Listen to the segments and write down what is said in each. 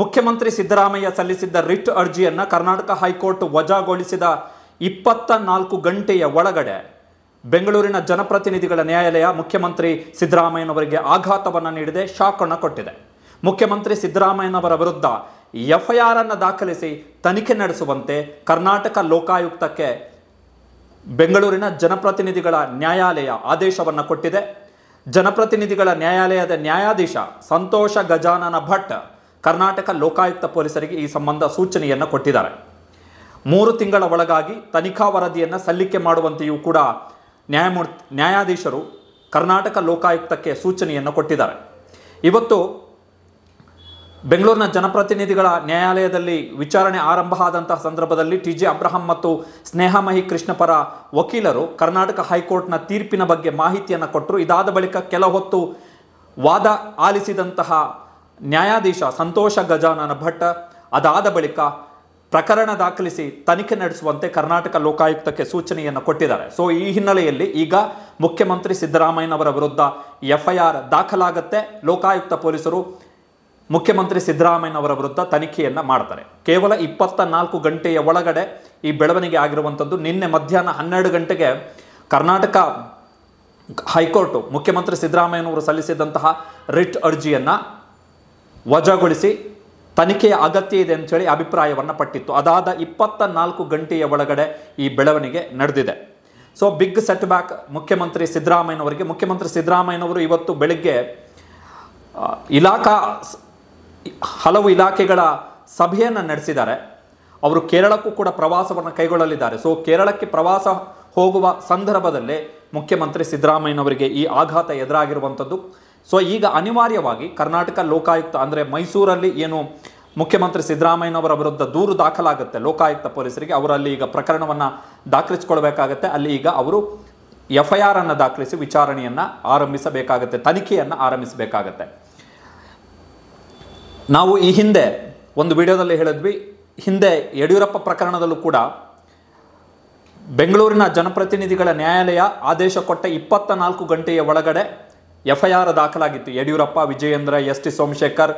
ಮುಖ್ಯಮಂತ್ರಿ ಸಿದ್ದರಾಮಯ್ಯ ಸಲ್ಲಿಸಿದ್ದ ರಿಟ್ ಅರ್ಜಿಯನ್ನು ಕರ್ನಾಟಕ ಹೈಕೋರ್ಟ್ ವಜಾಗೊಳಿಸಿದ ಇಪ್ಪತ್ತ ನಾಲ್ಕು ಗಂಟೆಯ ಒಳಗಡೆ ಬೆಂಗಳೂರಿನ ಜನಪ್ರತಿನಿಧಿಗಳ ನ್ಯಾಯಾಲಯ ಮುಖ್ಯಮಂತ್ರಿ ಸಿದ್ದರಾಮಯ್ಯನವರಿಗೆ ಆಘಾತವನ್ನು ನೀಡಿದೆ ಶಾಕ್ ಅನ್ನು ಕೊಟ್ಟಿದೆ ಮುಖ್ಯಮಂತ್ರಿ ಸಿದ್ದರಾಮಯ್ಯನವರ ವಿರುದ್ಧ ಎಫ್ಐಆರ್ ಅನ್ನು ದಾಖಲಿಸಿ ತನಿಖೆ ನಡೆಸುವಂತೆ ಕರ್ನಾಟಕ ಲೋಕಾಯುಕ್ತಕ್ಕೆ ಬೆಂಗಳೂರಿನ ಜನಪ್ರತಿನಿಧಿಗಳ ನ್ಯಾಯಾಲಯ ಆದೇಶವನ್ನು ಕೊಟ್ಟಿದೆ ಜನಪ್ರತಿನಿಧಿಗಳ ನ್ಯಾಯಾಲಯದ ನ್ಯಾಯಾಧೀಶ ಸಂತೋಷ ಗಜಾನನ ಭಟ್ ಕರ್ನಾಟಕ ಲೋಕಾಯುಕ್ತ ಪೊಲೀಸರಿಗೆ ಈ ಸಂಬಂಧ ಸೂಚನೆಯನ್ನು ಕೊಟ್ಟಿದ್ದಾರೆ ಮೂರು ತಿಂಗಳ ಒಳಗಾಗಿ ತನಿಖಾ ವರದಿಯನ್ನು ಸಲ್ಲಿಕೆ ಮಾಡುವಂತೆಯೂ ಕೂಡ ನ್ಯಾಯಮೂರ್ತಿ ನ್ಯಾಯಾಧೀಶರು ಕರ್ನಾಟಕ ಲೋಕಾಯುಕ್ತಕ್ಕೆ ಸೂಚನೆಯನ್ನು ಕೊಟ್ಟಿದ್ದಾರೆ ಇವತ್ತು ಬೆಂಗಳೂರಿನ ಜನಪ್ರತಿನಿಧಿಗಳ ನ್ಯಾಯಾಲಯದಲ್ಲಿ ವಿಚಾರಣೆ ಆರಂಭ ಆದಂತಹ ಸಂದರ್ಭದಲ್ಲಿ ಟಿ ಜೆ ಅಬ್ರಹಂ ಮತ್ತು ಸ್ನೇಹಮಹಿ ಕೃಷ್ಣ ಪರ ವಕೀಲರು ಕರ್ನಾಟಕ ಹೈಕೋರ್ಟ್ನ ತೀರ್ಪಿನ ಬಗ್ಗೆ ಮಾಹಿತಿಯನ್ನು ಕೊಟ್ಟರು ಇದಾದ ಬಳಿಕ ಕೆಲ ಹೊತ್ತು ವಾದ ಆಲಿಸಿದಂತಹ ನ್ಯಾಯಾಧೀಶ ಸಂತೋಷ ಗಜಾನನ ಭಟ್ ಅದಾದ ಬಳಿಕ ಪ್ರಕರಣ ದಾಖಲಿಸಿ ತನಿಖೆ ನಡೆಸುವಂತೆ ಕರ್ನಾಟಕ ಲೋಕಾಯುಕ್ತಕ್ಕೆ ಸೂಚನೆಯನ್ನು ಕೊಟ್ಟಿದ್ದಾರೆ ಸೊ ಈ ಹಿನ್ನೆಲೆಯಲ್ಲಿ ಈಗ ಮುಖ್ಯಮಂತ್ರಿ ಸಿದ್ದರಾಮಯ್ಯನವರ ವಿರುದ್ಧ ಎಫ್ಐಆರ್ ದಾಖಲಾಗತ್ತೆ ಲೋಕಾಯುಕ್ತ ಪೊಲೀಸರು ಮುಖ್ಯಮಂತ್ರಿ ಸಿದ್ದರಾಮಯ್ಯನವರ ವಿರುದ್ಧ ತನಿಖೆಯನ್ನು ಮಾಡ್ತಾರೆ ಕೇವಲ ಇಪ್ಪತ್ತ ನಾಲ್ಕು ಗಂಟೆಯ ಒಳಗಡೆ ಈ ಬೆಳವಣಿಗೆ ಆಗಿರುವಂಥದ್ದು ನಿನ್ನೆ ಮಧ್ಯಾಹ್ನ ಹನ್ನೆರಡು ಗಂಟೆಗೆ ಕರ್ನಾಟಕ ಹೈಕೋರ್ಟು ಮುಖ್ಯಮಂತ್ರಿ ಸಿದ್ದರಾಮಯ್ಯನವರು ಸಲ್ಲಿಸಿದಂತಹ ರಿಟ್ ಅರ್ಜಿಯನ್ನು ವಜಾಗೊಳಿಸಿ ತನಿಖೆಯ ಅಗತ್ಯ ಇದೆ ಅಂಥೇಳಿ ಅಭಿಪ್ರಾಯವನ್ನು ಪಟ್ಟಿತ್ತು ಅದಾದ ಇಪ್ಪತ್ತ ನಾಲ್ಕು ಗಂಟೆಯ ಒಳಗಡೆ ಈ ಬೆಳವಣಿಗೆ ನಡೆದಿದೆ ಸೊ ಬಿಗ್ ಸೆಟ್ ಬ್ಯಾಕ್ ಮುಖ್ಯಮಂತ್ರಿ ಸಿದ್ದರಾಮಯ್ಯನವರಿಗೆ ಮುಖ್ಯಮಂತ್ರಿ ಸಿದ್ದರಾಮಯ್ಯನವರು ಇವತ್ತು ಬೆಳಗ್ಗೆ ಇಲಾಖಾ ಹಲವು ಇಲಾಖೆಗಳ ಸಭೆಯನ್ನು ನಡೆಸಿದ್ದಾರೆ ಅವರು ಕೇರಳಕ್ಕೂ ಕೂಡ ಪ್ರವಾಸವನ್ನು ಕೈಗೊಳ್ಳಲಿದ್ದಾರೆ ಸೊ ಕೇರಳಕ್ಕೆ ಪ್ರವಾಸ ಹೋಗುವ ಸಂದರ್ಭದಲ್ಲಿ ಮುಖ್ಯಮಂತ್ರಿ ಸಿದ್ದರಾಮಯ್ಯನವರಿಗೆ ಈ ಆಘಾತ ಎದುರಾಗಿರುವಂಥದ್ದು ಸೊ ಈಗ ಅನಿವಾರ್ಯವಾಗಿ ಕರ್ನಾಟಕ ಲೋಕಾಯುಕ್ತ ಅಂದರೆ ಮೈಸೂರಲ್ಲಿ ಏನು ಮುಖ್ಯಮಂತ್ರಿ ಸಿದ್ದರಾಮಯ್ಯನವರ ವಿರುದ್ಧ ದೂರು ದಾಖಲಾಗುತ್ತೆ ಲೋಕಾಯುಕ್ತ ಪೊಲೀಸರಿಗೆ ಅವರಲ್ಲಿ ಈಗ ಪ್ರಕರಣವನ್ನು ದಾಖಲಿಸಿಕೊಳ್ಬೇಕಾಗತ್ತೆ ಅಲ್ಲಿ ಈಗ ಅವರು ಎಫ್ ಐ ಆರ್ ಅನ್ನು ದಾಖಲಿಸಿ ವಿಚಾರಣೆಯನ್ನು ಆರಂಭಿಸಬೇಕಾಗತ್ತೆ ತನಿಖೆಯನ್ನು ಆರಂಭಿಸಬೇಕಾಗತ್ತೆ ನಾವು ಈ ಹಿಂದೆ ಒಂದು ವಿಡಿಯೋದಲ್ಲಿ ಹೇಳಿದ್ವಿ ಹಿಂದೆ ಯಡಿಯೂರಪ್ಪ ಪ್ರಕರಣದಲ್ಲೂ ಕೂಡ ಬೆಂಗಳೂರಿನ ಜನಪ್ರತಿನಿಧಿಗಳ ನ್ಯಾಯಾಲಯ ಆದೇಶ ಕೊಟ್ಟ ಇಪ್ಪತ್ತ ನಾಲ್ಕು ಗಂಟೆಯ ಒಳಗಡೆ ಎಫ್ಐಆರ್ ದಾಖಲಾಗಿತ್ತು Yediyurappa Vijayendra S T Somashekar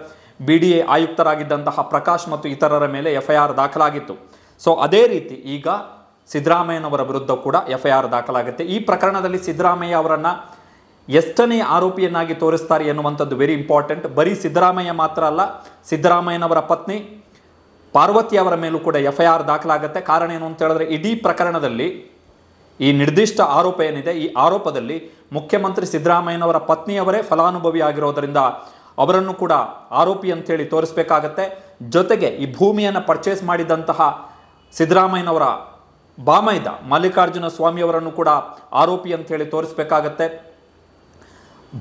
B D A ಆಯುಕ್ತರಾಗಿದ್ದಂತಹ ಪ್ರಕಾಶ್ ಮತ್ತು ಇತರರ ಮೇಲೆ ಎಫ್ಐಆರ್ ದಾಖಲಾಗಿತ್ತು ಸೊ ಅದೇ ರೀತಿ ಈಗ ಸಿದ್ದರಾಮಯ್ಯನವರ ವಿರುದ್ಧ ಕೂಡ ಎಫ್ಐಆರ್ ದಾಖಲಾಗುತ್ತೆ ಈ ಪ್ರಕರಣದಲ್ಲಿ ಸಿದ್ದರಾಮಯ್ಯ ಅವರನ್ನು ಎಷ್ಟನೇ ಆರೋಪಿಯನ್ನಾಗಿ ತೋರಿಸ್ತಾರೆ ಎನ್ನುವಂಥದ್ದು ವೆರಿ ಇಂಪಾರ್ಟೆಂಟ್ ಬರೀ ಸಿದ್ದರಾಮಯ್ಯ ಮಾತ್ರ ಅಲ್ಲ ಸಿದ್ದರಾಮಯ್ಯನವರ ಪತ್ನಿ ಪಾರ್ವತಿ ಅವರ ಮೇಲೂ ಕೂಡ ಎಫ್ಐಆರ್ ದಾಖಲಾಗುತ್ತೆ ಕಾರಣ ಏನು ಅಂತ ಹೇಳಿದ್ರೆ ಇಡೀ ಪ್ರಕರಣದಲ್ಲಿ ಈ ನಿರ್ದಿಷ್ಟ ಆರೋಪ ಏನಿದೆ ಈ ಆರೋಪದಲ್ಲಿ ಮುಖ್ಯಮಂತ್ರಿ ಸಿದ್ದರಾಮಯ್ಯನವರ ಪತ್ನಿಯವರೇ ಫಲಾನುಭವಿ ಆಗಿರೋದರಿಂದ ಅವರನ್ನು ಕೂಡ ಆರೋಪಿ ಅಂತೇಳಿ ತೋರಿಸಬೇಕಾಗತ್ತೆ ಜೊತೆಗೆ ಈ ಭೂಮಿಯನ್ನು ಪರ್ಚೇಸ್ ಮಾಡಿದಂತಹ ಸಿದ್ದರಾಮಯ್ಯನವರ ಬಾಮೈದ ಮಲ್ಲಿಕಾರ್ಜುನ ಸ್ವಾಮಿಯವರನ್ನು ಕೂಡ ಆರೋಪಿ ಅಂತೇಳಿ ತೋರಿಸಬೇಕಾಗತ್ತೆ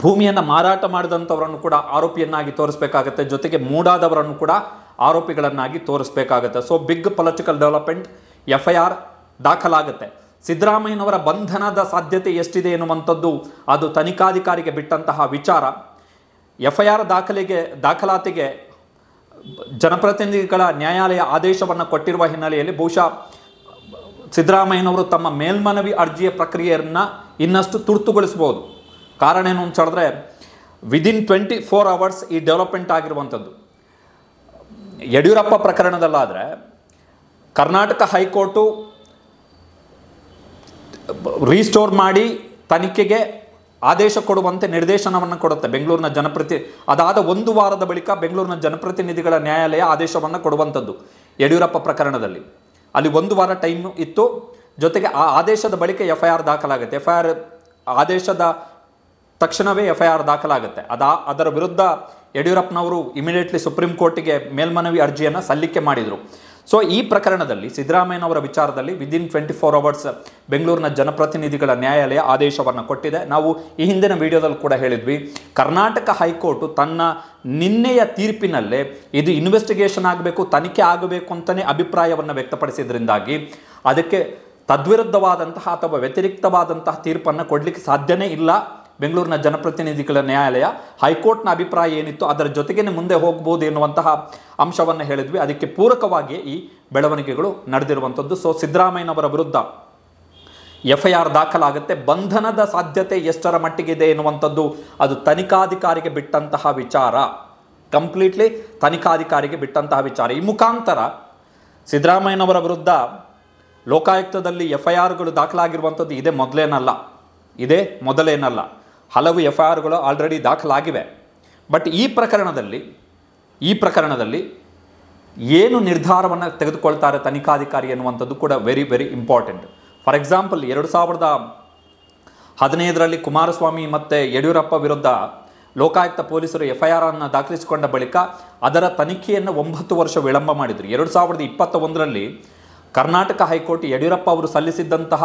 ಭೂಮಿಯನ್ನು ಮಾರಾಟ ಮಾಡಿದಂಥವರನ್ನು ಕೂಡ ಆರೋಪಿಯನ್ನಾಗಿ ತೋರಿಸಬೇಕಾಗತ್ತೆ ಜೊತೆಗೆ ಮೂಡಾದವರನ್ನು ಕೂಡ ಆರೋಪಿಗಳನ್ನಾಗಿ ತೋರಿಸಬೇಕಾಗತ್ತೆ so big political development F I R ದಾಖಲಾಗುತ್ತೆ ಸಿದ್ದರಾಮಯ್ಯನವರ ಬಂಧನದ ಸಾಧ್ಯತೆ ಎಷ್ಟಿದೆ ಎನ್ನುವಂಥದ್ದು ಅದು ತನಿಖಾಧಿಕಾರಿಗೆ ಬಿಟ್ಟಂತಹ ವಿಚಾರ ಎಫ್ ಐ ಆರ್ ದಾಖಲೆಗೆ ದಾಖಲಾತಿಗೆ ಜನಪ್ರತಿನಿಧಿಗಳ ನ್ಯಾಯಾಲಯ ಆದೇಶವನ್ನು ಕೊಟ್ಟಿರುವ ಹಿನ್ನೆಲೆಯಲ್ಲಿ ಬಹುಶಃ ಸಿದ್ದರಾಮಯ್ಯನವರು ತಮ್ಮ ಮೇಲ್ಮನವಿ ಅರ್ಜಿಯ ಪ್ರಕ್ರಿಯೆಯನ್ನು ಇನ್ನಷ್ಟು ತುರ್ತುಗೊಳಿಸ್ಬೋದು ಕಾರಣ ಏನು ಅಂತ ಹೇಳಿದ್ರೆ ವಿದಿನ್ ಟ್ವೆಂಟಿ ಫೋರ್ ಅವರ್ಸ್ ಈ ಡೆವಲಪ್ಮೆಂಟ್ ಆಗಿರುವಂಥದ್ದು ಯಡಿಯೂರಪ್ಪ ಪ್ರಕರಣದಲ್ಲಾದರೆ ಕರ್ನಾಟಕ ಹೈಕೋರ್ಟು ರೀಸ್ಟೋರ್ ಮಾಡಿ ತನಿಖೆಗೆ ಆದೇಶ ಕೊಡುವಂತೆ ನಿರ್ದೇಶನವನ್ನು ಕೊಡುತ್ತೆ ಬೆಂಗಳೂರಿನ ಜನಪ್ರತಿ ಅದಾದ ಒಂದು ವಾರದ ಬಳಿಕ ಬೆಂಗಳೂರಿನ ಜನಪ್ರತಿನಿಧಿಗಳ ನ್ಯಾಯಾಲಯ ಆದೇಶವನ್ನು ಕೊಡುವಂಥದ್ದು ಯಡಿಯೂರಪ್ಪ ಪ್ರಕರಣದಲ್ಲಿ ಅಲ್ಲಿ ಒಂದು ವಾರ ಟೈಮ್ ಇತ್ತು ಜೊತೆಗೆ ಆ ಆದೇಶದ ಬಳಿಕ ಎಫ್ ಐ ಆರ್ ದಾಖಲಾಗುತ್ತೆ ಎಫ್ ಐ ಆರ್ ಆದೇಶದ ತಕ್ಷಣವೇ ಎಫ್ ಐ ಆರ್ ದಾಖಲಾಗುತ್ತೆ ಅದ ಅದರ ವಿರುದ್ಧ ಯಡಿಯೂರಪ್ಪನವರು ಇಮಿಡಿಯೇಟ್ಲಿ ಸುಪ್ರೀಂ ಕೋರ್ಟಿಗೆ ಮೇಲ್ಮನವಿ ಅರ್ಜಿಯನ್ನು ಸಲ್ಲಿಕೆ ಮಾಡಿದರು ಸೊ ಈ ಪ್ರಕರಣದಲ್ಲಿ ಸಿದ್ದರಾಮಯ್ಯನವರ ವಿಚಾರದಲ್ಲಿ ವಿದಿನ್ ಟ್ವೆಂಟಿ ಫೋರ್ ಅವರ್ಸ್ ಬೆಂಗಳೂರಿನ ಜನಪ್ರತಿನಿಧಿಗಳ ನ್ಯಾಯಾಲಯ ಆದೇಶವನ್ನು ಕೊಟ್ಟಿದೆ ನಾವು ಈ ಹಿಂದಿನ ವಿಡಿಯೋದಲ್ಲಿ ಕೂಡ ಹೇಳಿದ್ವಿ ಕರ್ನಾಟಕ ಹೈಕೋರ್ಟ್ ತನ್ನ ನಿನ್ನೆಯ ತೀರ್ಪಿನಲ್ಲೇ ಇದು ಇನ್ವೆಸ್ಟಿಗೇಷನ್ ಆಗಬೇಕು ತನಿಖೆ ಆಗಬೇಕು ಅಂತಲೇ ಅಭಿಪ್ರಾಯವನ್ನು ವ್ಯಕ್ತಪಡಿಸಿದ್ರಿಂದಾಗಿ ಅದಕ್ಕೆ ತದ್ವಿರುದ್ಧವಾದಂತಹ ಅಥವಾ ವ್ಯತಿರಿಕ್ತವಾದಂತಹ ತೀರ್ಪನ್ನು ಕೊಡಲಿಕ್ಕೆ ಸಾಧ್ಯನೇ ಇಲ್ಲ ಬೆಂಗಳೂರಿನ ಜನಪ್ರತಿನಿಧಿಗಳ ನ್ಯಾಯಾಲಯ ಹೈಕೋರ್ಟ್ನ ಅಭಿಪ್ರಾಯ ಏನಿತ್ತು ಅದರ ಜೊತೆಗೇ ಮುಂದೆ ಹೋಗ್ಬೋದು ಎನ್ನುವಂತಹ ಅಂಶವನ್ನು ಹೇಳಿದ್ವಿ ಅದಕ್ಕೆ ಪೂರಕವಾಗಿ ಈ ಬೆಳವಣಿಗೆಗಳು ನಡೆದಿರುವಂಥದ್ದು ಸೊ ಸಿದ್ದರಾಮಯ್ಯನವರ ವಿರುದ್ಧ ಎಫ್ ಐ ಆರ್ ದಾಖಲಾಗುತ್ತೆ ಬಂಧನದ ಸಾಧ್ಯತೆ ಎಷ್ಟರ ಮಟ್ಟಿಗಿದೆ ಎನ್ನುವಂಥದ್ದು ಅದು ತನಿಖಾಧಿಕಾರಿಗೆ ಬಿಟ್ಟಂತಹ ವಿಚಾರ ಕಂಪ್ಲೀಟ್ಲಿ ತನಿಖಾಧಿಕಾರಿಗೆ ಬಿಟ್ಟಂತಹ ವಿಚಾರ ಈ ಮುಖಾಂತರ ಸಿದ್ದರಾಮಯ್ಯನವರ ವಿರುದ್ಧ ಲೋಕಾಯುಕ್ತದಲ್ಲಿ ಎಫ್ ಐ ಆರ್ಗಳು ದಾಖಲಾಗಿರುವಂಥದ್ದು ಇದೇ ಮೊದಲೇನಲ್ಲ ಇದೇ ಮೊದಲೇನಲ್ಲ ಹಲವು ಎಫ್ ಐ ಆರ್ಗಳು ಆಲ್ರೆಡಿ ದಾಖಲಾಗಿವೆ ಬಟ್ ಈ ಪ್ರಕರಣದಲ್ಲಿ ಈ ಪ್ರಕರಣದಲ್ಲಿ ಏನು ನಿರ್ಧಾರವನ್ನು ತೆಗೆದುಕೊಳ್ತಾರೆ ತನಿಖಾಧಿಕಾರಿ ಎನ್ನುವಂಥದ್ದು ಕೂಡ very very important for example ಎರಡು ಸಾವಿರದ ಹದಿನೈದರಲ್ಲಿ ಕುಮಾರಸ್ವಾಮಿ ಮತ್ತು ಯಡಿಯೂರಪ್ಪ ವಿರುದ್ಧ ಲೋಕಾಯುಕ್ತ ಪೊಲೀಸರು ಎಫ್ ಐ ಆರ್ ಅನ್ನು ದಾಖಲಿಸಿಕೊಂಡ ಬಳಿಕ ಅದರ ತನಿಖೆಯನ್ನು ಒಂಬತ್ತು ವರ್ಷ ವಿಳಂಬ ಮಾಡಿದರು ಎರಡು ಸಾವಿರದ ಇಪ್ಪತ್ತ ಒಂದರಲ್ಲಿ ಕರ್ನಾಟಕ ಹೈಕೋರ್ಟ್ ಯಡಿಯೂರಪ್ಪ ಅವರು ಸಲ್ಲಿಸಿದ್ದಂತಹ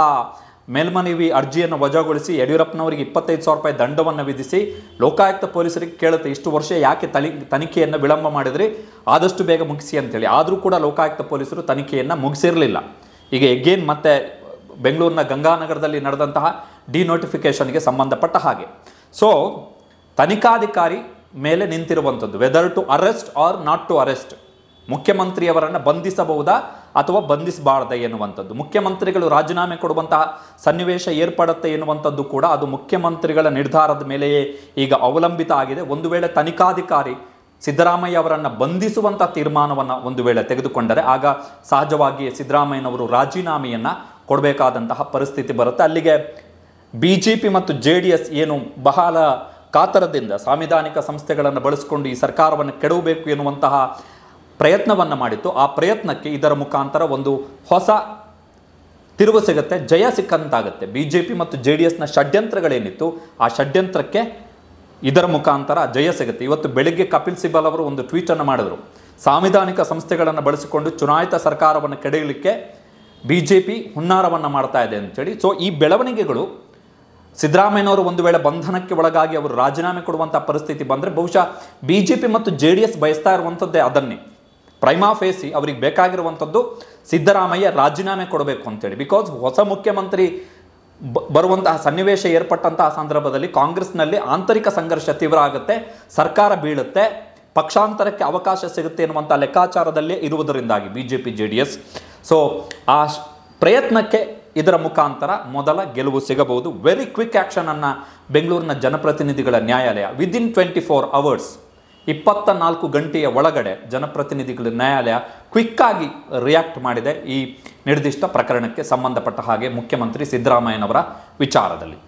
ಮೇಲ್ಮನವಿ ಅರ್ಜಿಯನ್ನು ವಜಾಗೊಳಿಸಿ ಯಡಿಯೂರಪ್ಪನವರಿಗೆ ಇಪ್ಪತ್ತೈದು ಸಾವಿರ ರೂಪಾಯಿ ದಂಡವನ್ನು ವಿಧಿಸಿ ಲೋಕಾಯುಕ್ತ ಪೊಲೀಸರಿಗೆ ಕೇಳುತ್ತೆ ಇಷ್ಟು ವರ್ಷ ಯಾಕೆ ತಲಿ ತನಿಖೆಯನ್ನು ವಿಳಂಬ ಮಾಡಿದ್ರಿ ಆದಷ್ಟು ಬೇಗ ಮುಗಿಸಿ ಅಂತೇಳಿ ಆದರೂ ಕೂಡ ಲೋಕಾಯುಕ್ತ ಪೊಲೀಸರು ತನಿಖೆಯನ್ನು ಮುಗಿಸಿರಲಿಲ್ಲ ಈಗ ಎಗೇನ್ ಮತ್ತೆ ಬೆಂಗಳೂರಿನ ಗಂಗಾನಗರದಲ್ಲಿ ನಡೆದಂತಹ ಡಿನೋಟಿಫಿಕೇಷನ್ಗೆ ಸಂಬಂಧಪಟ್ಟ ಹಾಗೆ ಸೊ ತನಿಖಾಧಿಕಾರಿ ಮೇಲೆ ನಿಂತಿರುವಂಥದ್ದು whether to arrest or not to arrest ಮುಖ್ಯಮಂತ್ರಿಯವರನ್ನು ಬಂಧಿಸಬಹುದಾ ಅಥವಾ ಬಂಧಿಸಬಾರ್ದೆ ಎನ್ನುವಂಥದ್ದು ಮುಖ್ಯಮಂತ್ರಿಗಳು ರಾಜೀನಾಮೆ ಕೊಡುವಂತಹ ಸನ್ನಿವೇಶ ಏರ್ಪಡುತ್ತೆ ಎನ್ನುವಂಥದ್ದು ಕೂಡ ಅದು ಮುಖ್ಯಮಂತ್ರಿಗಳ ನಿರ್ಧಾರದ ಮೇಲೆಯೇ ಈಗ ಅವಲಂಬಿತ ಆಗಿದೆ ಒಂದು ವೇಳೆ ತನಿಖಾಧಿಕಾರಿ ಸಿದ್ದರಾಮಯ್ಯ ಅವರನ್ನು ಬಂಧಿಸುವಂಥ ತೀರ್ಮಾನವನ್ನು ಒಂದು ವೇಳೆ ತೆಗೆದುಕೊಂಡರೆ ಆಗ ಸಹಜವಾಗಿಯೇ ಸಿದ್ದರಾಮಯ್ಯನವರು ರಾಜೀನಾಮೆಯನ್ನು ಕೊಡಬೇಕಾದಂತಹ ಪರಿಸ್ಥಿತಿ ಬರುತ್ತೆ ಅಲ್ಲಿಗೆ ಬಿ ಜೆ ಪಿ ಮತ್ತು ಜೆ ಡಿ ಎಸ್ ಏನು ಬಹಳ ಕಾತರದಿಂದ ಸಾಂವಿಧಾನಿಕ ಸಂಸ್ಥೆಗಳನ್ನು ಬಳಸಿಕೊಂಡು ಈ ಸರ್ಕಾರವನ್ನು ಕೆಡವಬೇಕು ಎನ್ನುವಂತಹ ಪ್ರಯತ್ನವನ್ನು ಮಾಡಿತ್ತು ಆ ಪ್ರಯತ್ನಕ್ಕೆ ಇದರ ಮುಖಾಂತರ ಒಂದು ಹೊಸ ತಿರುವು ಸಿಗುತ್ತೆ ಜಯ ಸಿಕ್ಕಂತಾಗುತ್ತೆ ಬಿ ಜೆ ಪಿ ಮತ್ತು ಜೆ ಡಿ ಎಸ್ನ ಷಡ್ಯಂತ್ರಗಳೇನಿತ್ತು ಆ ಷಡ್ಯಂತ್ರಕ್ಕೆ ಇದರ ಮುಖಾಂತರ ಜಯ ಸಿಗುತ್ತೆ ಇವತ್ತು ಬೆಳಿಗ್ಗೆ ಕಪಿಲ್ ಸಿಬಲ್ ಅವರು ಒಂದು ಟ್ವೀಟನ್ನು ಮಾಡಿದರು ಸಾಂವಿಧಾನಿಕ ಸಂಸ್ಥೆಗಳನ್ನು ಬಳಸಿಕೊಂಡು ಚುನಾಯಿತ ಸರ್ಕಾರವನ್ನು ಕೆಡೆಯಲಿಕ್ಕೆ ಬಿ ಜೆ ಪಿ ಹುನ್ನಾರವನ್ನು ಮಾಡ್ತಾ ಇದೆ ಅಂತೇಳಿ ಸೊ ಈ ಬೆಳವಣಿಗೆಗಳು ಸಿದ್ದರಾಮಯ್ಯನವರು ಒಂದು ವೇಳೆ ಬಂಧನಕ್ಕೆ ಒಳಗಾಗಿ ಅವರು ರಾಜೀನಾಮೆ ಕೊಡುವಂಥ ಪರಿಸ್ಥಿತಿ ಬಂದರೆ ಬಹುಶಃ ಬಿ ಜೆ ಪಿ ಮತ್ತು ಜೆ ಡಿ ಎಸ್ ಬಯಸ್ತಾ ಇರುವಂಥದ್ದೇ ಅದನ್ನೇ ಪ್ರೈಮಾ ಫೇಸಿ ಅವರಿಗೆ ಬೇಕಾಗಿರುವಂಥದ್ದು ಸಿದ್ದರಾಮಯ್ಯ ರಾಜೀನಾಮೆ ಕೊಡಬೇಕು ಅಂತೇಳಿ ಬಿಕಾಸ್ ಹೊಸ ಮುಖ್ಯಮಂತ್ರಿ ಬರುವಂತಹ ಸನ್ನಿವೇಶ ಏರ್ಪಟ್ಟಂತಹ ಸಂದರ್ಭದಲ್ಲಿ ಕಾಂಗ್ರೆಸ್ನಲ್ಲಿ ಆಂತರಿಕ ಸಂಘರ್ಷ ತೀವ್ರ ಆಗುತ್ತೆ ಸರ್ಕಾರ ಬೀಳುತ್ತೆ ಪಕ್ಷಾಂತರಕ್ಕೆ ಅವಕಾಶ ಸಿಗುತ್ತೆ ಎನ್ನುವಂಥ ಲೆಕ್ಕಾಚಾರದಲ್ಲೇ ಇರುವುದರಿಂದಾಗಿ B J P J D S so ಆ ಪ್ರಯತ್ನಕ್ಕೆ ಇದರ ಮುಖಾಂತರ ಮೊದಲ ಗೆಲುವು ಸಿಗಬಹುದು ವೆರಿ ಕ್ವಿಕ್ ಆ್ಯಕ್ಷನನ್ನು ಬೆಂಗಳೂರಿನ ಜನಪ್ರತಿನಿಧಿಗಳ ನ್ಯಾಯಾಲಯ ವಿದಿನ್ ಟ್ವೆಂಟಿ ಫೋರ್ ಅವರ್ಸ್ ಇಪ್ಪತ್ತ ನಾಲ್ಕು ಗಂಟೆಯ ಒಳಗಡೆ ಜನಪ್ರತಿನಿಧಿಗಳ ನ್ಯಾಯಾಲಯ ಕ್ವಿಕ್ಕಾಗಿ ರಿಯಾಕ್ಟ್ ಮಾಡಿದೆ ಈ ನಿರ್ದಿಷ್ಟ ಪ್ರಕರಣಕ್ಕೆ ಸಂಬಂಧಪಟ್ಟ ಹಾಗೆ ಮುಖ್ಯಮಂತ್ರಿ ಸಿದ್ದರಾಮಯ್ಯನವರ ವಿಚಾರದಲ್ಲಿ